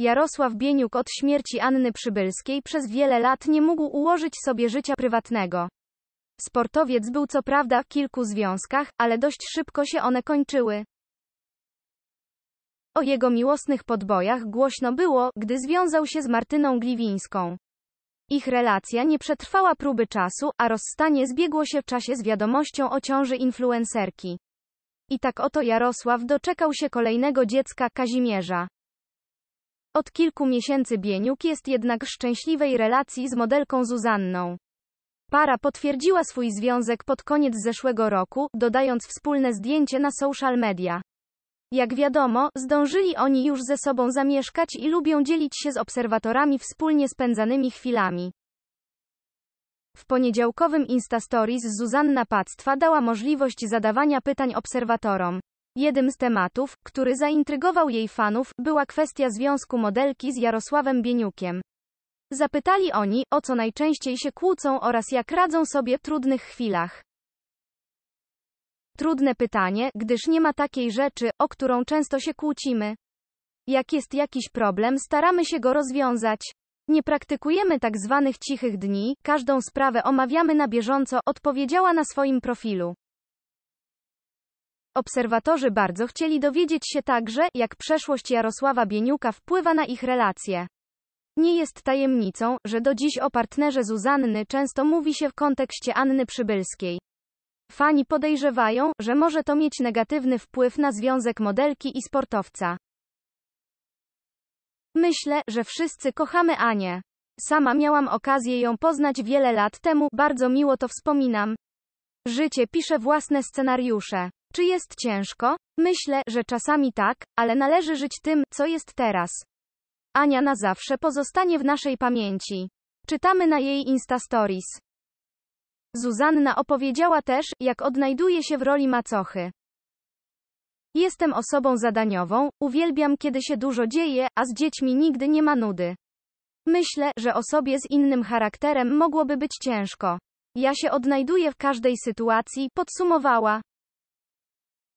Jarosław Bieniuk od śmierci Anny Przybylskiej przez wiele lat nie mógł ułożyć sobie życia prywatnego. Sportowiec był co prawda w kilku związkach, ale dość szybko się one kończyły. O jego miłosnych podbojach głośno było, gdy związał się z Martyną Gliwińską. Ich relacja nie przetrwała próby czasu, a rozstanie zbiegło się w czasie z wiadomością o ciąży influencerki. I tak oto Jarosław doczekał się kolejnego dziecka Kazimierza. Od kilku miesięcy Bieniuk jest jednak w szczęśliwej relacji z modelką Zuzanną. Para potwierdziła swój związek pod koniec zeszłego roku, dodając wspólne zdjęcie na social media. Jak wiadomo, zdążyli oni już ze sobą zamieszkać i lubią dzielić się z obserwatorami wspólnie spędzanymi chwilami. W poniedziałkowym Insta Stories Zuzanna Pactwa dała możliwość zadawania pytań obserwatorom. Jednym z tematów, który zaintrygował jej fanów, była kwestia związku modelki z Jarosławem Bieniukiem. Zapytali oni, o co najczęściej się kłócą oraz jak radzą sobie w trudnych chwilach. Trudne pytanie, gdyż nie ma takiej rzeczy, o którą często się kłócimy. Jak jest jakiś problem, staramy się go rozwiązać. Nie praktykujemy tak zwanych cichych dni, każdą sprawę omawiamy na bieżąco, odpowiedziała na swoim profilu. Obserwatorzy bardzo chcieli dowiedzieć się także, jak przeszłość Jarosława Bieniuka wpływa na ich relacje. Nie jest tajemnicą, że do dziś o partnerze Zuzanny często mówi się w kontekście Anny Przybylskiej. Fani podejrzewają, że może to mieć negatywny wpływ na związek modelki i sportowca. Myślę, że wszyscy kochamy Anię. Sama miałam okazję ją poznać wiele lat temu, bardzo miło to wspominam. Życie pisze własne scenariusze. Czy jest ciężko? Myślę, że czasami tak, ale należy żyć tym, co jest teraz. Ania na zawsze pozostanie w naszej pamięci. Czytamy na jej Insta Stories. Zuzanna opowiedziała też, jak odnajduje się w roli macochy. Jestem osobą zadaniową, uwielbiam kiedy się dużo dzieje, a z dziećmi nigdy nie ma nudy. Myślę, że osobie z innym charakterem mogłoby być ciężko. Ja się odnajduję w każdej sytuacji, podsumowała.